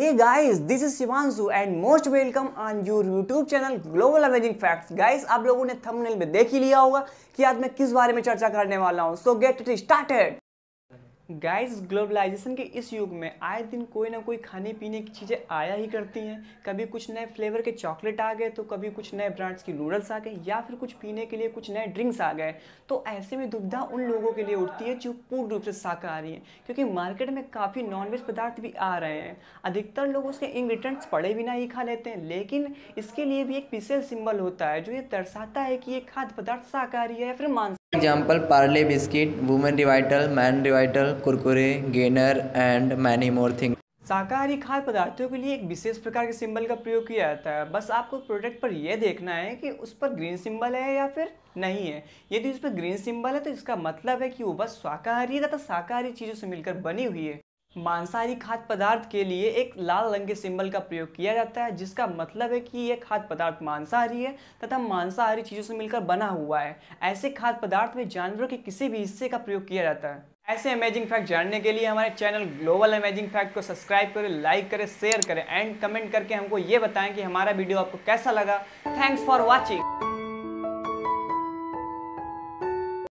Hey guys, this is Shivansu and most welcome on your YouTube channel Global Amazing Facts. Guys, आप लोगों ने thumbnail में देख ही लिया होगा कि आज मैं किस बारे में चर्चा करने वाला हूँ So get it started. Guys globalization के इस युग में आए दिन कोई ना कोई खाने पीने की चीज़ें आया ही करती हैं कभी कुछ नए फ्लेवर के चॉकलेट आ गए तो कभी कुछ नए ब्रांड्स की नूडल्स आ गए या फिर कुछ पीने के लिए कुछ नए ड्रिंक्स आ गए तो ऐसे में दुविधा उन लोगों के लिए उठती है जो पूर्ण रूप से शाकाहारी हैं क्योंकि मार्केट में काफ़ी नॉनवेज पदार्थ भी आ रहे हैं अधिकतर लोग उसके रिटर्न पड़े बिना ही खा लेते हैं लेकिन इसके लिए भी एक विशेष सिंबल होता है जो ये दर्शाता है कि ये खाद्य पदार्थ शाकाहारी है या फिर मांस example Parle biscuit women Revital man Revital Kurkure gainer and many more thing शाकाहारी खाद्य पदार्थों के लिए एक विशेष प्रकार के सिंबल का प्रयोग किया जाता है बस आपको प्रोडक्ट पर यह देखना है कि उस पर ग्रीन सिंबल है या फिर नहीं है यदि उस पर ग्रीन सिंबल है तो इसका मतलब है कि वो बस शाकाहारी तथा शाकाहारी चीज़ों से मिलकर बनी हुई है मांसाहारी खाद्य पदार्थ के लिए एक लाल रंग के सिंबल का प्रयोग किया जाता है जिसका मतलब है कि यह खाद्य पदार्थ मांसाहारी है तथा मांसाहारी चीज़ों से मिलकर बना हुआ है ऐसे खाद्य पदार्थ में जानवरों के किसी भी हिस्से का प्रयोग किया जाता है ऐसे अमेजिंग फैक्ट जानने के लिए हमारे चैनल ग्लोबल अमेजिंग फैक्ट को सब्सक्राइब करें लाइक करें शेयर करें एंड कमेंट करके हमको ये बताएं कि हमारा वीडियो आपको कैसा लगा थैंक्स फॉर वॉचिंग